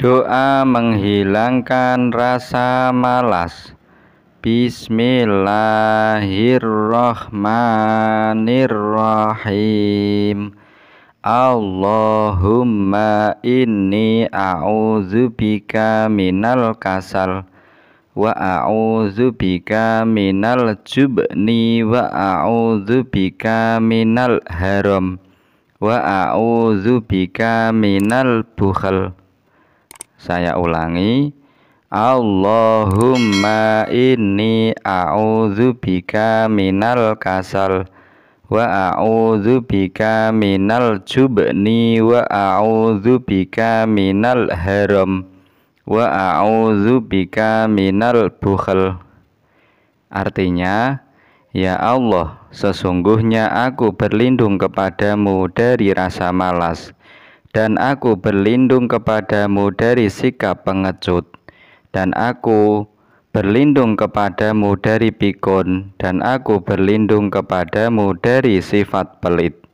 Doa menghilangkan rasa malas Bismillahirrahmanirrahim Allahumma inni a'udzubika minal kasal wa a'udzubika minal jubni wa a'udzubika minal haram wa a'udzu bika minal bukhl saya ulangi Allahumma inni a'udzu bika minal kasal wa a'udzu bika minal jubni wa a'udzu bika minal haram wa a'udzu bika minal bukhl artinya Ya Allah, sesungguhnya aku berlindung kepadamu dari rasa malas, dan aku berlindung kepadamu dari sikap pengecut, dan aku berlindung kepadamu dari pikun, dan aku berlindung kepadamu dari sifat pelit.